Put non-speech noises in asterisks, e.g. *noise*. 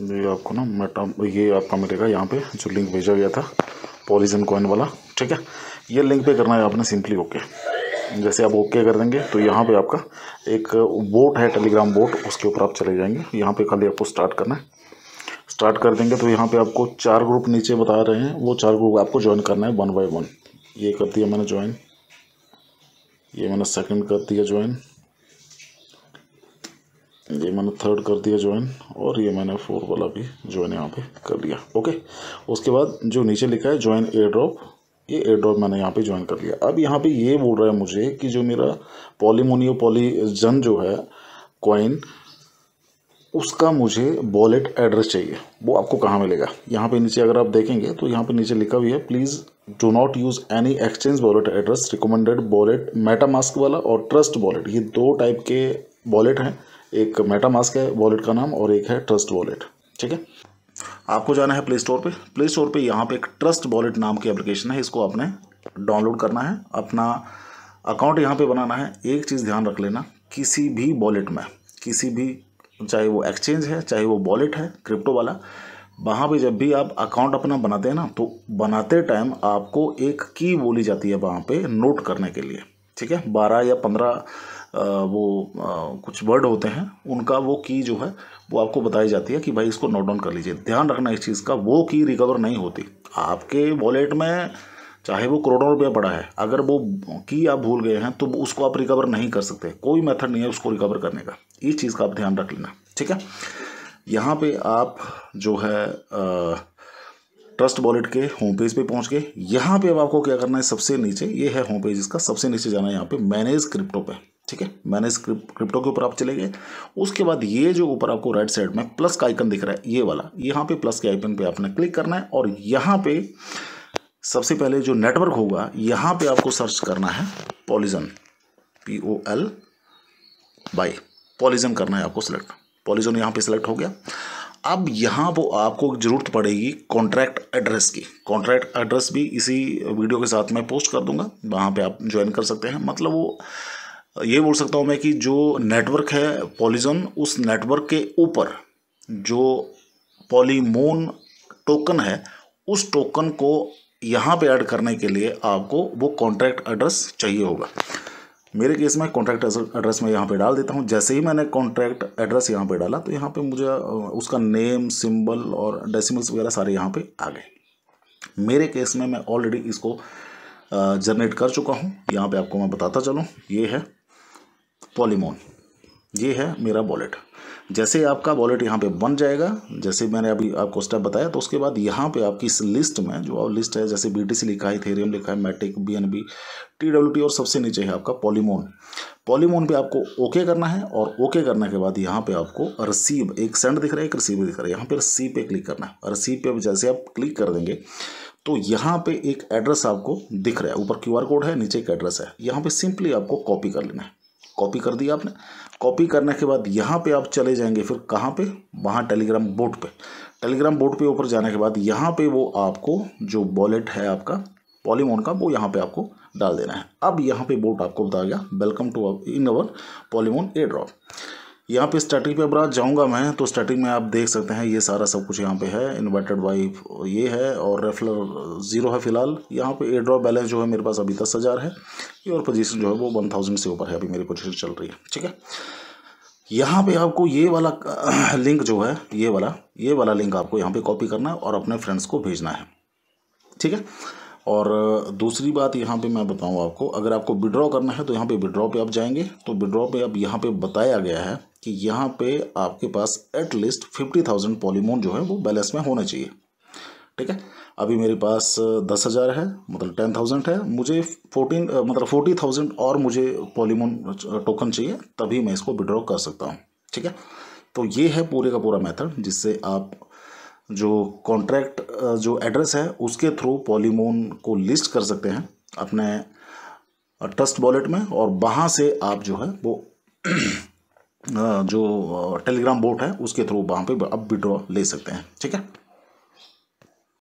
ये आपको ना मेटा ये आपका मिलेगा यहाँ पे जो लिंक भेजा गया था पॉलिजन कॉइन वाला ठीक है ये लिंक पे करना है आपने सिंपली ओके जैसे आप ओके कर देंगे तो यहाँ पे आपका एक बोट है टेलीग्राम बोट उसके ऊपर आप चले जाएंगे यहाँ पे खाली आपको स्टार्ट करना है स्टार्ट कर देंगे तो यहाँ पे आपको चार ग्रुप नीचे बता रहे हैं वो चार ग्रुप आपको ज्वाइन करना है वन बाई वन ये कर दिया मैंने ज्वाइन ये मैंने सेकेंड कर दिया ज्वाइन ये मैंने थर्ड कर दिया ज्वाइन और ये मैंने फोर वाला भी ज्वाइन यहाँ पे कर लिया ओके उसके बाद जो नीचे लिखा है ज्वाइन एयर ड्रॉप ये एयर ड्रॉप मैंने यहाँ पे ज्वाइन कर लिया अब यहाँ पे ये बोल रहा है मुझे कि जो मेरा पॉलीमोनियो पॉलीजन जो है कॉइन उसका मुझे वॉलेट एड्रेस चाहिए वो आपको कहाँ मिलेगा यहाँ पे नीचे अगर आप देखेंगे तो यहाँ पे नीचे लिखा हुआ है please do not use any exchange wallet address recommended wallet MetaMask वाला और ट्रस्ट वॉलेट ये दो टाइप के वॉलेट हैं एक मेटा मास्क है वॉलेट का नाम और एक है ट्रस्ट वॉलेट ठीक है आपको जाना है प्ले स्टोर पे प्ले स्टोर पे यहाँ पे एक ट्रस्ट वॉलेट नाम की एप्लीकेशन है इसको आपने डाउनलोड करना है अपना अकाउंट यहाँ पे बनाना है एक चीज़ ध्यान रख लेना किसी भी वॉलेट में किसी भी चाहे वो एक्सचेंज है चाहे वो वॉलेट है क्रिप्टो वाला वहाँ पे जब भी आप अकाउंट अपना बनाते हैं ना तो बनाते टाइम आपको एक की बोली जाती है वहाँ पे नोट करने के लिए ठीक है बारह या पंद्रह वो कुछ वर्ड होते हैं उनका वो की जो है वो आपको बताई जाती है कि भाई इसको नोट डाउन कर लीजिए ध्यान रखना इस चीज़ का वो की रिकवर नहीं होती आपके वॉलेट में चाहे वो करोड़ों रुपया पड़ा है अगर वो की आप भूल गए हैं तो उसको आप रिकवर नहीं कर सकते कोई मेथड नहीं है उसको रिकवर करने का इस चीज़ का आप ध्यान रख लेना ठीक है यहाँ पे आप जो है आ, ट्रस्ट वॉलेट के होम पेज पे पहुंच गए यहाँ पे अब आपको क्या करना है सबसे नीचे ये है होम पेज इसका सबसे नीचे जाना है यहाँ पे मैनेज क्रिप्टो पे ठीक है मैनेज क्रिप्टो के ऊपर आप चले गए उसके बाद ये जो ऊपर आपको राइट साइड में प्लस का आइकन दिख रहा है ये वाला यहाँ पे प्लस के आइकन पे आपने क्लिक करना है और यहाँ पे सबसे पहले जो नेटवर्क होगा यहाँ पे आपको सर्च करना है Polygon P O L by Polygon करना है आपको सेलेक्ट पॉलिजन यहाँ पे सेलेक्ट हो गया अब यहाँ वो आपको ज़रूरत पड़ेगी कॉन्ट्रैक्ट एड्रेस की कॉन्ट्रैक्ट एड्रेस भी इसी वीडियो के साथ मैं पोस्ट कर दूंगा वहाँ पे आप ज्वाइन कर सकते हैं मतलब वो ये बोल सकता हूँ मैं कि जो नेटवर्क है पॉलीजन उस नेटवर्क के ऊपर जो पॉलीमोन टोकन है उस टोकन को यहाँ पे ऐड करने के लिए आपको वो कॉन्ट्रैक्ट एड्रेस चाहिए होगा मेरे केस में कॉन्ट्रैक्ट एड्रेस में यहाँ पे डाल देता हूँ जैसे ही मैंने कॉन्ट्रैक्ट एड्रेस यहाँ पे डाला तो यहाँ पे मुझे उसका नेम सिंबल और डेसिमल्स वगैरह सारे यहाँ पे आ गए मेरे केस में मैं ऑलरेडी इसको जनरेट कर चुका हूँ यहाँ पे आपको मैं बताता चलूँ ये है पॉलीमोन ये है मेरा वॉलेट जैसे आपका वॉलेट यहाँ पे बन जाएगा जैसे मैंने अभी आपको स्टेप बताया तो उसके बाद यहाँ पे आपकी इस लिस्ट में जो आप लिस्ट है जैसे बी लिखा है थेरियम लिखा है Matic B N B T W T और सबसे नीचे है आपका पॉलीमोन पॉलीमोन पे आपको ओके करना है और ओके करने के बाद यहाँ पे आपको रिसीव एक सेंड दिख रहा है एक रिसीव दिख रहा है यहाँ पे सी पे क्लिक करना है रिसीव पे जैसे आप क्लिक कर देंगे तो यहाँ पे एक एड्रेस आपको दिख रहा है ऊपर आर कोड है नीचे एक एड्रेस है यहाँ पर सिंपली आपको कॉपी कर लेना है कॉपी कर दिया आपने कॉपी करने के बाद यहाँ पे आप चले जाएंगे फिर कहाँ पे वहाँ टेलीग्राम बोर्ड पे टेलीग्राम बोर्ड पे ऊपर जाने के बाद यहाँ पे वो आपको जो वॉलेट है आपका पॉलीमोन का वो यहाँ पे आपको डाल देना है अब यहाँ पे बोर्ड आपको बता गया welcome to in our polymon a drop यहाँ पे स्टार्टिंग पे अब जाऊँगा मैं तो स्टार्टिंग में आप देख सकते हैं ये सारा सब कुछ यहाँ पे है इन्वर्टेड वाइफ ये है और रेफलर ज़ीरो है फिलहाल यहाँ पे एयर ड्रॉप बैलेंस जो है मेरे पास अभी दस हज़ार है और पोजीशन जो है वो वन थाउजेंड से ऊपर है अभी मेरी पोजीशन चल रही है ठीक है यहाँ पे आपको ये वाला लिंक *clears throat* जो है ये वाला ये वाला लिंक आपको यहाँ पर कॉपी करना है और अपने फ्रेंड्स को भेजना है ठीक है और दूसरी बात यहाँ पे मैं बताऊँ आपको अगर आपको विड्रॉ करना है तो यहाँ पे विड्रॉ पे आप जाएंगे तो विड्रॉ पे अब यहाँ पे बताया गया है कि यहाँ पे आपके पास एटलीस्ट फिफ्टी थाउजेंड पॉलीमोन जो है वो बैलेंस में होना चाहिए ठीक है अभी मेरे पास दस हज़ार है मतलब टेन थाउजेंड है मुझे फोर्टीन मतलब फोर्टी थाउजेंड और मुझे पॉलीमोन टोकन चाहिए तभी मैं इसको विड्रॉ कर सकता हूँ ठीक है तो ये है पूरे का पूरा मेथड जिससे आप जो कॉन्ट्रैक्ट जो एड्रेस है उसके थ्रू पॉलीमोन को लिस्ट कर सकते हैं अपने ट्रस्ट वॉलेट में और वहाँ से आप जो है वो जो टेलीग्राम बोट है उसके थ्रू वहाँ पे आप विड्रॉ ले सकते हैं ठीक है